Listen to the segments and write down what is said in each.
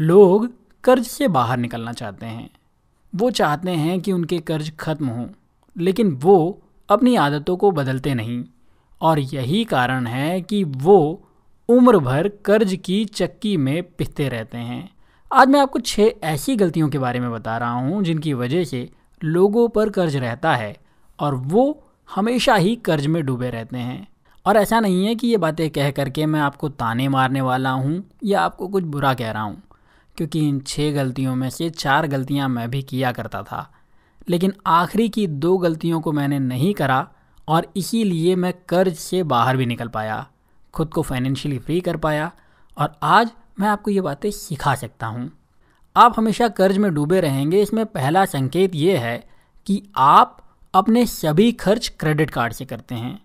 लोग कर्ज से बाहर निकलना चाहते हैं वो चाहते हैं कि उनके कर्ज खत्म हों लेकिन वो अपनी आदतों को बदलते नहीं और यही कारण है कि वो उम्र भर कर्ज की चक्की में पिसते रहते हैं आज मैं आपको छः ऐसी गलतियों के बारे में बता रहा हूँ जिनकी वजह से लोगों पर कर्ज रहता है और वो हमेशा ही कर्ज में डूबे रहते हैं और ऐसा नहीं है कि ये बातें कह करके मैं आपको ताने मारने वाला हूँ या आपको कुछ बुरा कह रहा हूँ क्योंकि इन छः गलतियों में से चार गलतियाँ मैं भी किया करता था लेकिन आखिरी की दो गलतियों को मैंने नहीं करा और इसीलिए मैं कर्ज से बाहर भी निकल पाया खुद को फाइनेंशियली फ्री कर पाया और आज मैं आपको ये बातें सिखा सकता हूँ आप हमेशा कर्ज में डूबे रहेंगे इसमें पहला संकेत ये है कि आप अपने सभी खर्च क्रेडिट कार्ड से करते हैं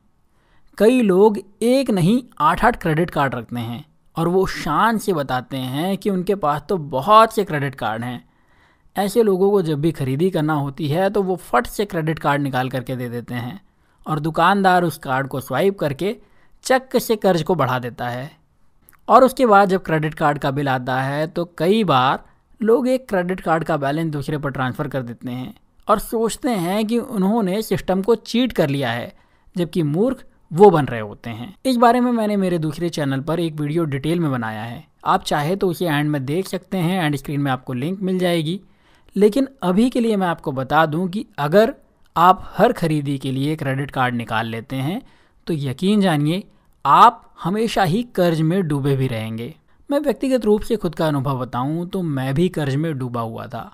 कई लोग एक नहीं आठ आठ क्रेडिट कार्ड रखते हैं और वो शान से बताते हैं कि उनके पास तो बहुत से क्रेडिट कार्ड हैं ऐसे लोगों को जब भी खरीदी करना होती है तो वो फट से क्रेडिट कार्ड निकाल करके दे देते हैं और दुकानदार उस कार्ड को स्वाइप करके चक से कर्ज को बढ़ा देता है और उसके बाद जब क्रेडिट कार्ड का बिल आता है तो कई बार लोग एक क्रेडिट कार्ड का बैलेंस दूसरे पर ट्रांसफ़र कर देते हैं और सोचते हैं कि उन्होंने सिस्टम को चीट कर लिया है जबकि मूर्ख वो बन रहे होते हैं इस बारे में मैंने मेरे दूसरे चैनल पर एक वीडियो डिटेल में बनाया है आप चाहे तो उसे एंड में देख सकते हैं एंड स्क्रीन में आपको लिंक मिल जाएगी लेकिन अभी के लिए मैं आपको बता दूं कि अगर आप हर खरीदी के लिए क्रेडिट कार्ड निकाल लेते हैं तो यकीन जानिए आप हमेशा ही कर्ज में डूबे भी रहेंगे मैं व्यक्तिगत रूप से खुद का अनुभव बताऊं तो मैं भी कर्ज में डूबा हुआ था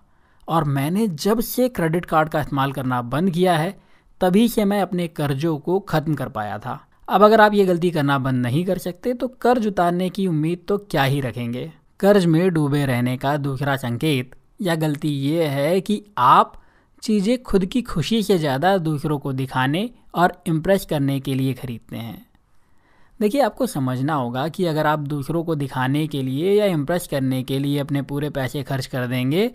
और मैंने जब से क्रेडिट कार्ड का इस्तेमाल करना बंद किया है तभी से मैं अपने कर्जों को ख़त्म कर पाया था अब अगर आप ये गलती करना बंद नहीं कर सकते तो कर्ज उतारने की उम्मीद तो क्या ही रखेंगे कर्ज में डूबे रहने का दूसरा संकेत या गलती ये है कि आप चीज़ें खुद की खुशी से ज़्यादा दूसरों को दिखाने और इम्प्रेस करने के लिए ख़रीदते हैं देखिए आपको समझना होगा कि अगर आप दूसरों को दिखाने के लिए या इम्प्रेस करने के लिए अपने पूरे पैसे खर्च कर देंगे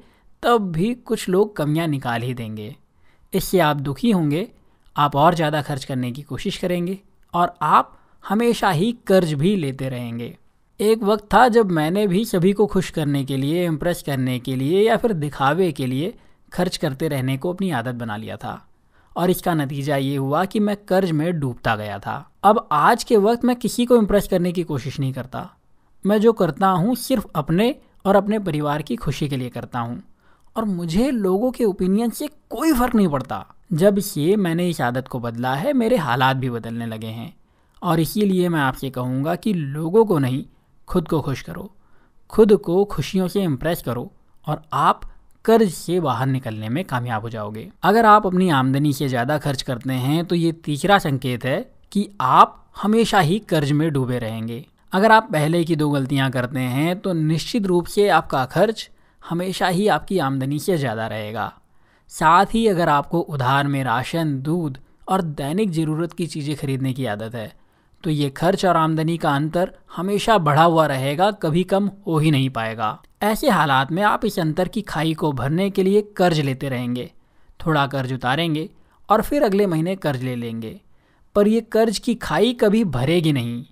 तब भी कुछ लोग कमियां निकाल ही देंगे इससे आप दुखी होंगे आप और ज़्यादा खर्च करने की कोशिश करेंगे और आप हमेशा ही कर्ज भी लेते रहेंगे एक वक्त था जब मैंने भी सभी को खुश करने के लिए इम्प्रेस करने के लिए या फिर दिखावे के लिए खर्च करते रहने को अपनी आदत बना लिया था और इसका नतीजा ये हुआ कि मैं कर्ज में डूबता गया था अब आज के वक्त मैं किसी को इम्प्रेस करने की कोशिश नहीं करता मैं जो करता हूँ सिर्फ अपने और अपने परिवार की खुशी के लिए करता हूँ और मुझे लोगों के ओपिनियन से कोई फ़र्क नहीं पड़ता जब से मैंने इस आदत को बदला है मेरे हालात भी बदलने लगे हैं और इसीलिए मैं आपसे कहूँगा कि लोगों को नहीं खुद को खुश करो खुद को खुशियों से इम्प्रेस करो और आप कर्ज से बाहर निकलने में कामयाब हो जाओगे अगर आप अपनी आमदनी से ज़्यादा खर्च करते हैं तो ये तीसरा संकेत है कि आप हमेशा ही कर्ज में डूबे रहेंगे अगर आप पहले की दो गलतियाँ करते हैं तो निश्चित रूप से आपका खर्च हमेशा ही आपकी आमदनी से ज़्यादा रहेगा साथ ही अगर आपको उधार में राशन दूध और दैनिक ज़रूरत की चीज़ें खरीदने की आदत है तो ये खर्च और आमदनी का अंतर हमेशा बढ़ा हुआ रहेगा कभी कम हो ही नहीं पाएगा ऐसे हालात में आप इस अंतर की खाई को भरने के लिए कर्ज लेते रहेंगे थोड़ा कर्ज उतारेंगे और फिर अगले महीने कर्ज ले लेंगे पर यह कर्ज की खाई कभी भरेगी नहीं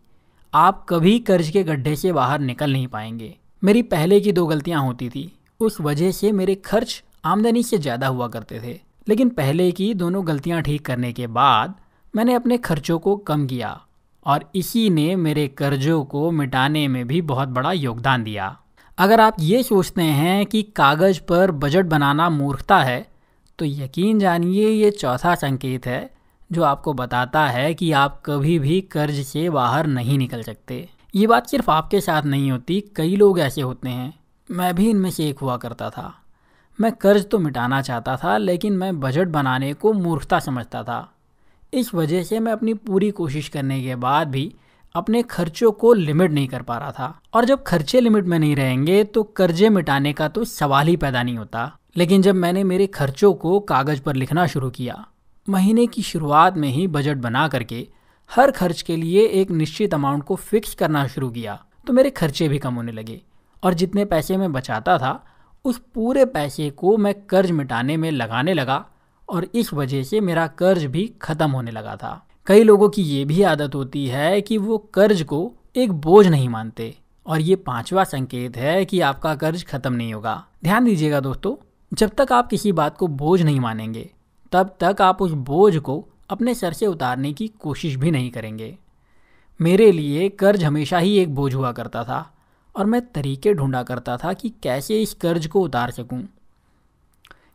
आप कभी कर्ज के गड्ढे से बाहर निकल नहीं पाएंगे मेरी पहले की दो गलतियाँ होती थी उस वजह से मेरे खर्च आमदनी से ज़्यादा हुआ करते थे लेकिन पहले की दोनों गलतियाँ ठीक करने के बाद मैंने अपने खर्चों को कम किया और इसी ने मेरे कर्जों को मिटाने में भी बहुत बड़ा योगदान दिया अगर आप ये सोचते हैं कि कागज़ पर बजट बनाना मूर्खता है तो यकीन जानिए ये चौथा संकेत है जो आपको बताता है कि आप कभी भी कर्ज से बाहर नहीं निकल सकते ये बात सिर्फ आपके साथ नहीं होती कई लोग ऐसे होते हैं मैं भी इनमें से एक हुआ करता था मैं कर्ज तो मिटाना चाहता था लेकिन मैं बजट बनाने को मूर्खता समझता था इस वजह से मैं अपनी पूरी कोशिश करने के बाद भी अपने खर्चों को लिमिट नहीं कर पा रहा था और जब खर्चे लिमिट में नहीं रहेंगे तो कर्जे मिटाने का तो सवाल ही पैदा नहीं होता लेकिन जब मैंने मेरे खर्चों को कागज़ पर लिखना शुरू किया महीने की शुरुआत में ही बजट बना करके हर खर्च के लिए एक निश्चित अमाउंट को फिक्स करना शुरू किया तो मेरे खर्चे भी कम होने लगे और जितने पैसे मैं बचाता था उस पूरे पैसे को मैं कर्ज मिटाने में लगाने लगा और इस वजह से मेरा कर्ज भी ख़त्म होने लगा था कई लोगों की ये भी आदत होती है कि वो कर्ज को एक बोझ नहीं मानते और ये पांचवा संकेत है कि आपका कर्ज खत्म नहीं होगा ध्यान दीजिएगा दोस्तों जब तक आप किसी बात को बोझ नहीं मानेंगे तब तक आप उस बोझ को अपने सर से उतारने की कोशिश भी नहीं करेंगे मेरे लिए कर्ज हमेशा ही एक बोझ हुआ करता था और मैं तरीके ढूंढा करता था कि कैसे इस कर्ज को उतार सकूं।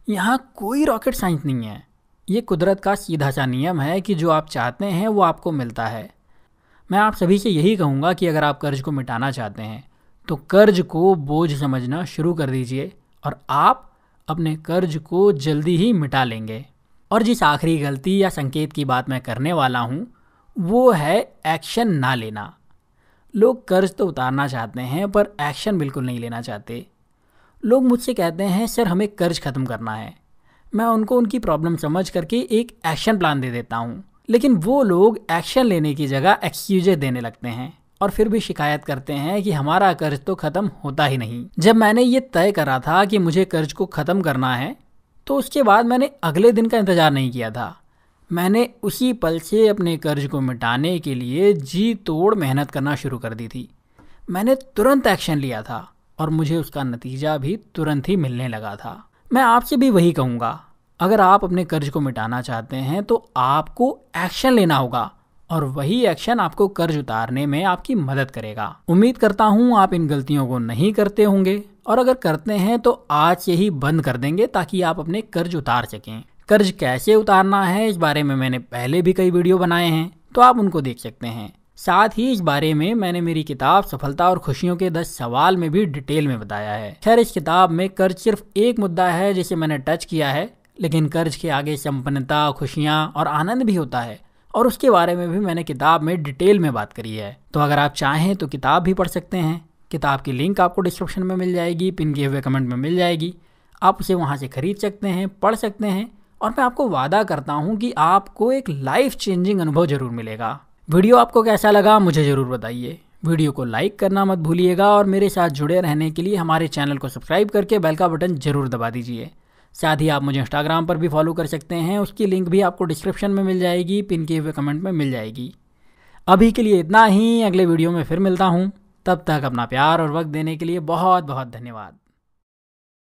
यहाँ कोई रॉकेट साइंस नहीं है ये कुदरत का सीधा सा नियम है कि जो आप चाहते हैं वो आपको मिलता है मैं आप सभी से यही कहूँगा कि अगर आप कर्ज को मिटाना चाहते हैं तो कर्ज को बोझ समझना शुरू कर दीजिए और आप अपने कर्ज को जल्दी ही मिटा लेंगे और जिस आखिरी गलती या संकेत की बात मैं करने वाला हूँ वो है एक्शन ना लेना लोग कर्ज तो उतारना चाहते हैं पर एक्शन बिल्कुल नहीं लेना चाहते लोग मुझसे कहते हैं सर हमें कर्ज ख़त्म करना है मैं उनको उनकी प्रॉब्लम समझ करके एक एक्शन प्लान दे देता हूँ लेकिन वो लोग एक्शन लेने की जगह एक्सक्यूजे देने लगते हैं और फिर भी शिकायत करते हैं कि हमारा कर्ज तो ख़त्म होता ही नहीं जब मैंने ये तय करा था कि मुझे कर्ज को ख़त्म करना है तो उसके बाद मैंने अगले दिन का इंतज़ार नहीं किया था मैंने उसी पल से अपने कर्ज को मिटाने के लिए जी तोड़ मेहनत करना शुरू कर दी थी मैंने तुरंत एक्शन लिया था और मुझे उसका नतीजा भी तुरंत ही मिलने लगा था मैं आपसे भी वही कहूँगा अगर आप अपने कर्ज को मिटाना चाहते हैं तो आपको एक्शन लेना होगा और वही एक्शन आपको कर्ज उतारने में आपकी मदद करेगा उम्मीद करता हूँ आप इन गलतियों को नहीं करते होंगे और अगर करते हैं तो आज यही बंद कर देंगे ताकि आप अपने कर्ज उतार सकें कर्ज कैसे उतारना है इस बारे में मैंने पहले भी कई वीडियो बनाए हैं तो आप उनको देख सकते हैं साथ ही इस बारे में मैंने मेरी किताब सफलता और खुशियों के 10 सवाल में भी डिटेल में बताया है खैर इस किताब में कर्ज सिर्फ एक मुद्दा है जिसे मैंने टच किया है लेकिन कर्ज के आगे संपन्नता खुशियाँ और आनंद भी होता है और उसके बारे में भी मैंने किताब में डिटेल में बात करी है तो अगर आप चाहें तो किताब भी पढ़ सकते हैं किताब की लिंक आपको डिस्क्रिप्शन में मिल जाएगी पिन किए हुए कमेंट में मिल जाएगी आप उसे वहाँ से खरीद सकते हैं पढ़ सकते हैं और मैं आपको वादा करता हूँ कि आपको एक लाइफ चेंजिंग अनुभव ज़रूर मिलेगा वीडियो आपको कैसा लगा मुझे ज़रूर बताइए वीडियो को लाइक करना मत भूलिएगा और मेरे साथ जुड़े रहने के लिए हमारे चैनल को सब्सक्राइब करके बेल का बटन ज़रूर दबा दीजिए साथ ही आप मुझे इंस्टाग्राम पर भी फॉलो कर सकते हैं उसकी लिंक भी आपको डिस्क्रिप्शन में मिल जाएगी पिन किए हुए कमेंट में मिल जाएगी अभी के लिए इतना ही अगले वीडियो में फिर मिलता हूँ तब तक अपना प्यार और वक्त देने के लिए बहुत बहुत धन्यवाद